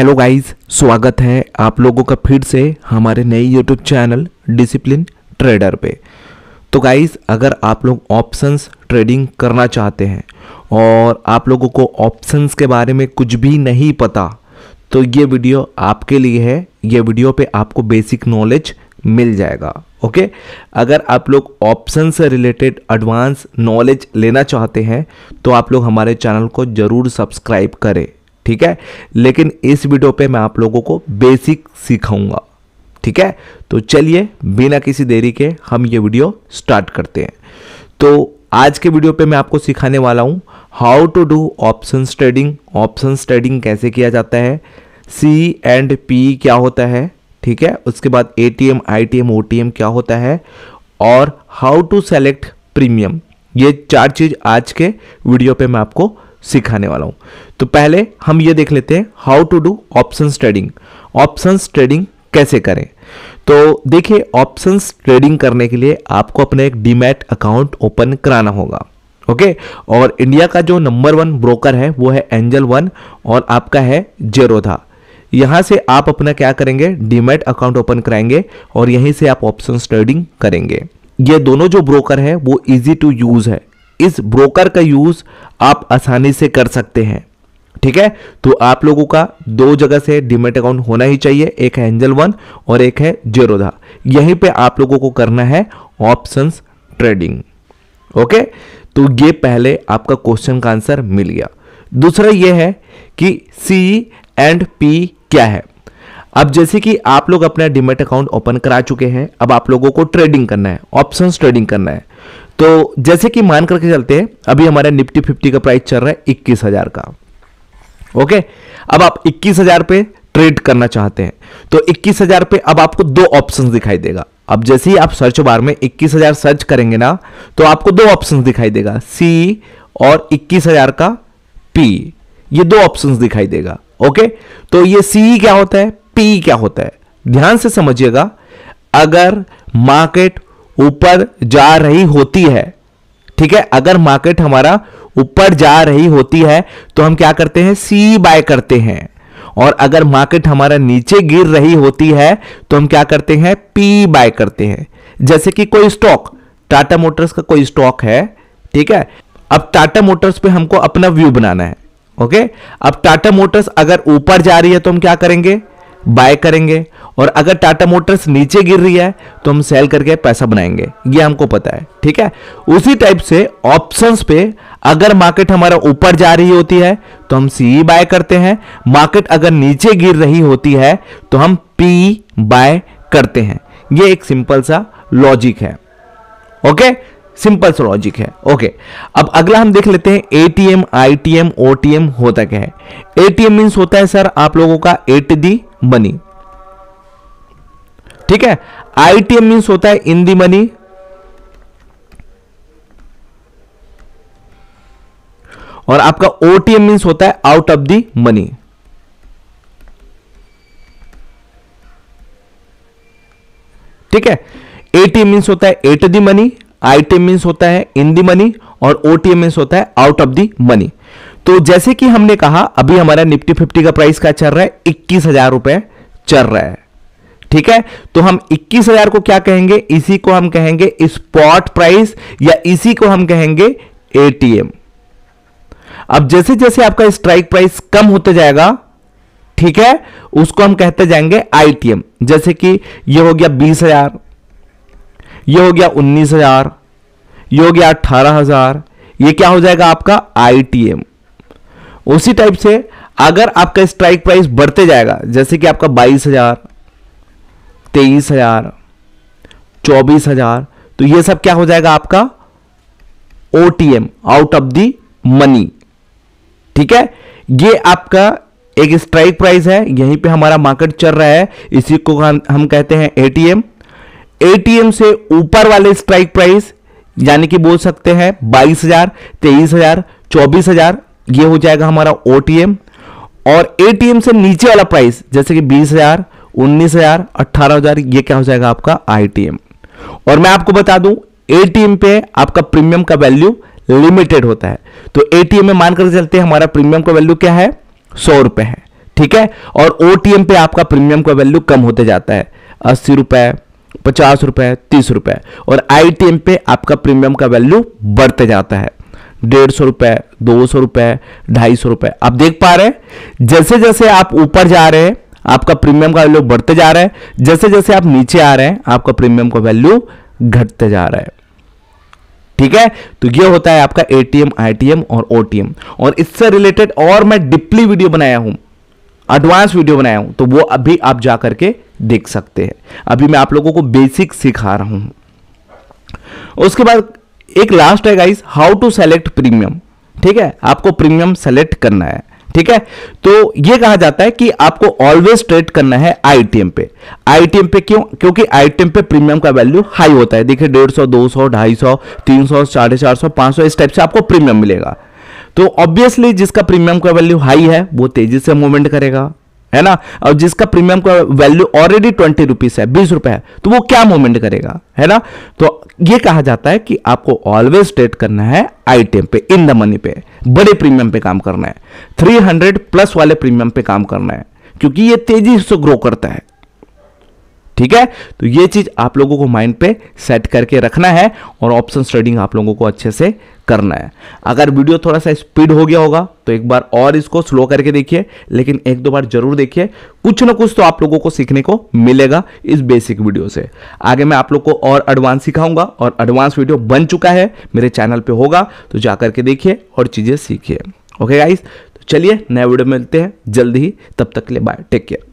hello guys स्वागत है आप लोगों का फिर से हमारे नए यूट्यूब चैनल डिसिप्लिन ट्रेडर पे तो गाइस अगर आप लोग ऑप्शंस ट्रेडिंग करना चाहते हैं और आप लोगों को ऑप्शंस के बारे में कुछ भी नहीं पता तो ये वीडियो आपके लिए है ये वीडियो पे आपको बेसिक नॉलेज मिल जाएगा ओके अगर आप लोग ऑप्शन से रिलेटेड एडवांस नॉलेज लेना चाहते हैं तो आप लोग हमारे चैनल को ज़रूर सब्सक्राइब करें ठीक है लेकिन इस वीडियो पे मैं आप लोगों को बेसिक सिखाऊंगा ठीक है तो चलिए बिना किसी देरी के हम ये वीडियो स्टार्ट करते हैं तो आज के वीडियो पे मैं आपको सिखाने वाला हूँ how to do option trading option trading कैसे किया जाता है सी एंड पी क्या होता है ठीक है उसके बाद A T M I T M O T M क्या होता है और हाउ टू सेलेक्ट प्रीमियम ये चार चीज़ आज के वीडियो पे मैं आपको सिखाने वाला हूं तो पहले हम ये देख लेते हैं how to do option trading option trading कैसे करें तो देखिए ऑप्शन ट्रेडिंग करने के लिए आपको अपना एक डीमैट अकाउंट ओपन कराना होगा ओके और इंडिया का जो नंबर वन ब्रोकर है वो है एंजल वन और आपका है जेरोधा यहां से आप अपना क्या करेंगे डीमेट अकाउंट ओपन कराएंगे और यहीं से आप ऑप्शन ट्रेडिंग करेंगे ये दोनों जो ब्रोकर है वो इजी टू यूज है इस ब्रोकर का यूज़ आप आसानी से कर सकते हैं ठीक है तो आप लोगों का दो जगह से डिमेट अकाउंट होना ही चाहिए एक है एंजल वन और एक है जेरोधा यहीं पे आप लोगों को करना है ऑप्शंस ट्रेडिंग ओके तो ये पहले आपका क्वेश्चन का आंसर मिल गया दूसरा ये है कि सी एंड पी क्या है अब जैसे कि आप लोग अपना डिमेट अकाउंट ओपन करा चुके हैं अब आप लोगों को ट्रेडिंग करना है ऑप्शंस ट्रेडिंग करना है तो जैसे कि मान करके चलते हैं अभी हमारा निफ्टी फिफ्टी का प्राइस चल रहा है इक्कीस हजार का ओके अब आप इक्कीस हजार पे ट्रेड करना चाहते हैं तो इक्कीस हजार पे अब आपको दो ऑप्शन दिखाई देगा अब जैसे ही आप सर्च बार में इक्कीस हजार सर्च करेंगे ना तो आपको दो ऑप्शन दिखाई देगा सी और इक्कीस हजार का पी ये दो ऑप्शन दिखाई देगा ओके तो ये सी क्या होता है पी क्या होता है ध्यान से समझिएगा अगर मार्केट ऊपर जा रही होती है ठीक है अगर मार्केट हमारा ऊपर जा रही होती है तो हम क्या करते हैं सी बाय करते हैं और अगर मार्केट हमारा नीचे गिर रही होती है तो हम क्या करते हैं पी बाय करते हैं जैसे कि कोई स्टॉक टाटा मोटर्स का कोई स्टॉक है ठीक है अब टाटा मोटर्स पे हमको अपना व्यू बनाना है ओके अब टाटा मोटर्स अगर ऊपर जा रही है तो हम क्या करेंगे बाय करेंगे और अगर टाटा मोटर्स नीचे गिर रही है तो हम सेल करके पैसा बनाएंगे ये हमको पता है ठीक है उसी टाइप से ऑप्शंस पे अगर मार्केट हमारा ऊपर जा रही होती है तो हम सीई बाय e करते हैं मार्केट अगर नीचे गिर रही होती है तो हम पी बाय करते हैं ये एक सिंपल सा लॉजिक है ओके सिंपल सा लॉजिक है ओके अब अगला हम देख लेते हैं एटीएम आईटीएम ओटीएम होता क्या है एटीएम मींस होता है सर आप लोगों का एट दी मनी ठीक है आईटीएम मीन्स होता है इन दी मनी और आपका ओटीएम मीन्स होता है आउट ऑफ दी मनी ठीक है एटीएम मीन्स होता है at the money ITM means होता है इन दी मनी और ओटीएम मीन्स होता है आउट ऑफ दी मनी तो जैसे कि हमने कहा अभी हमारा निफ्टी फिफ्टी का प्राइस क्या चल रहा है इक्कीस हजार रुपए चल रहा है ठीक है तो हम इक्कीस हजार को क्या कहेंगे इसी को हम कहेंगे स्पॉट प्राइस या इसी को हम कहेंगे एटीएम अब जैसे जैसे आपका स्ट्राइक प्राइस कम होते जाएगा ठीक है उसको हम कहते जाएंगे आईटीएम जैसे कि ये हो गया बीस हजार ये हो गया उन्नीस हजार ये हो गया अठारह हजार ये क्या हो जाएगा आपका आईटीएम उसी टाइप से अगर आपका स्ट्राइक प्राइस बढ़ते जाएगा जैसे कि आपका बाईस हजार तेईस हजार चौबीस हजार तो ये सब क्या हो जाएगा आपका O T M out of the money ठीक है ये आपका एक स्ट्राइक प्राइस है यहीं पे हमारा मार्केट चल रहा है इसी को हम कहते हैं एटीएम एटीएम से ऊपर वाले स्ट्राइक प्राइस यानी कि बोल सकते हैं बाईस हजार तेईस हजार चौबीस हजार ये हो जाएगा हमारा ओ और ए से नीचे वाला प्राइस जैसे कि बीस हजार उन्नीस हजार अट्ठारह हजार ये क्या हो जाएगा आपका आई और मैं आपको बता दूं ए पे आपका प्रीमियम का वैल्यू लिमिटेड होता है तो ए में मानकर चलते हैं हमारा प्रीमियम का वैल्यू क्या है सौ रुपए है ठीक है और ओ पे आपका प्रीमियम का वैल्यू कम होते जाता है अस्सी रुपए पचास रुपए तीस रुपए और आई पे आपका प्रीमियम का वैल्यू बढ़ते जाता है डेढ़ सौ रुपए दो सौ रुपए ढाई सौ रुपए आप देख पा रहे हैं जैसे जैसे आप ऊपर जा रहे हैं आपका प्रीमियम का वैल्यू बढ़ते जा रहा है जैसे जैसे आप नीचे आ रहे हैं आपका प्रीमियम का वैल्यू घटते जा रहा है ठीक है तो ये होता है आपका एटीएम आईटीएम और ओटीएम और इससे रिलेटेड और मैं डिप्ली वीडियो बनाया हूं एडवांस वीडियो बनाया हूं तो वो अभी आप जाकर के देख सकते हैं अभी मैं आप लोगों को बेसिक सिखा रहा हूं उसके बाद एक लास्ट है guys how to select premium ठीक है आपको प्रीमियम सेलेक्ट करना है ठीक है तो ये कहा जाता है कि आपको ऑलवेज ट्रेड करना है आईटीएम पे आईटीएम पे क्यों क्योंकि आईटीएम पे प्रीमियम का वैल्यू हाई होता है देखिए डेढ़ सौ दो सौ ढाई सौ तीन सौ साढ़े चार सौ पांच सौ इस टाइप से आपको प्रीमियम मिलेगा तो ऑब्वियसली जिसका प्रीमियम का वैल्यू हाई है वो तेजी से मूवमेंट करेगा है ना और जिसका प्रीमियम का वैल्यू ऑलरेडी ट्वेंटी रुपीज है बीस रुपए है तो वो क्या मूवमेंट करेगा है ना तो ये कहा जाता है कि आपको ऑलवेज ट्रेड करना है आईटीएम पे इन द मनी पे बड़े प्रीमियम पे काम करना है थ्री हंड्रेड प्लस वाले प्रीमियम पे काम करना है क्योंकि ये तेजी से ग्रो करता है ठीक है तो ये चीज आप लोगों को माइंड पे सेट करके रखना है और ऑप्शन ट्रेडिंग आप लोगों को अच्छे से करना है अगर वीडियो थोड़ा सा स्पीड हो गया होगा तो एक बार और इसको स्लो करके देखिए लेकिन एक दो बार जरूर देखिए कुछ ना कुछ तो आप लोगों को सीखने को मिलेगा इस बेसिक वीडियो से आगे मैं आप लोग को और एडवांस सिखाऊंगा और एडवांस वीडियो बन चुका है मेरे चैनल पर होगा तो जाकर के देखिए और चीज़ें सीखिए ओके गाइस तो चलिए नए वीडियो मिलते हैं जल्द ही तब तक के लिए बाय टेक केयर